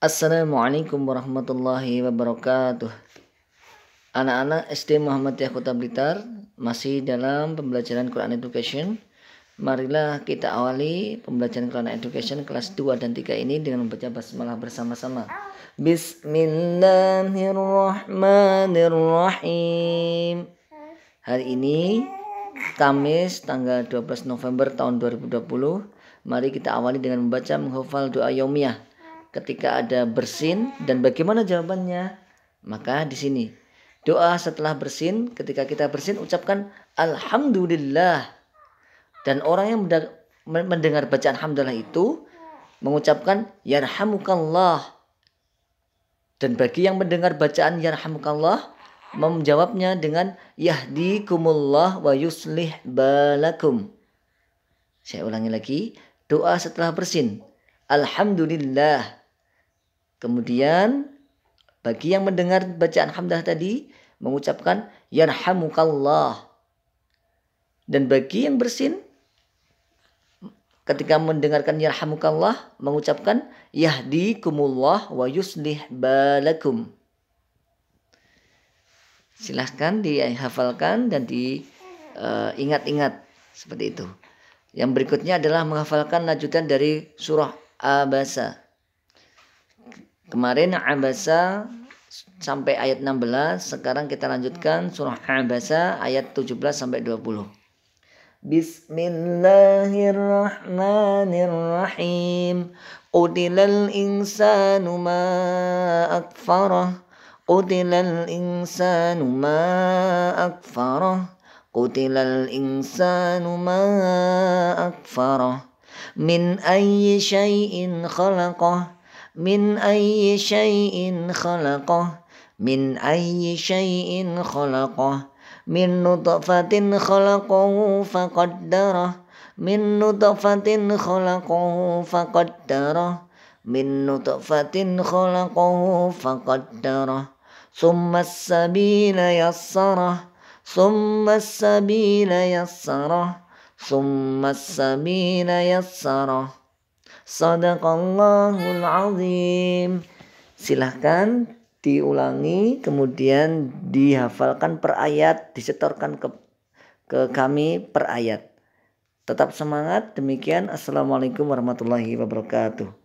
Assalamualaikum warahmatullahi wabarakatuh. Anak-anak SD Muhammad Kota Blitar masih dalam pembelajaran Quran Education. Marilah kita awali pembelajaran Quran Education kelas 2 dan 3 ini dengan membaca basmalah bersama-sama. Bismillahirrahmanirrahim. Hari ini Kamis tanggal 12 November tahun 2020. Mari kita awali dengan membaca menghafal doa yaumiyah ketika ada bersin dan bagaimana jawabannya? Maka di sini doa setelah bersin ketika kita bersin ucapkan alhamdulillah. Dan orang yang mendengar bacaan alhamdulillah itu mengucapkan yarhamukallah. Dan bagi yang mendengar bacaan yarhamukallah menjawabnya dengan yahdikumullah wa yuslih balakum. Saya ulangi lagi, doa setelah bersin. Alhamdulillah Kemudian bagi yang mendengar bacaan hamdah tadi mengucapkan yarhamukallah. Dan bagi yang bersin ketika mendengarkan yarhamukallah mengucapkan yahdikumullah wa yuslih balakum. Silahkan dihafalkan dan diingat-ingat eh, uh, seperti itu. Yang berikutnya adalah menghafalkan lanjutan dari surah Abasa. Kemarin Abasa sampai ayat 16, sekarang kita lanjutkan surah Abasa ayat 17 sampai 20. Bismillahirrahmanirrahim. Udilal insanu ma akfarah. Udilal insanu ma akfarah. Qutilal insanu ma akfarah. Min ayyi shayin khalaqah. من أي شيء خلقه من أي شيء خلقه من نطفة خلقه فقدره من نطفة خلقه فقدره من نطفة خلقه فقدره ثم السبيل يسره ثم السبيل يسره ثم السبيل يسره Sadaqallahul azim. Silahkan diulangi kemudian dihafalkan per ayat disetorkan ke ke kami per ayat. Tetap semangat demikian. Assalamualaikum warahmatullahi wabarakatuh.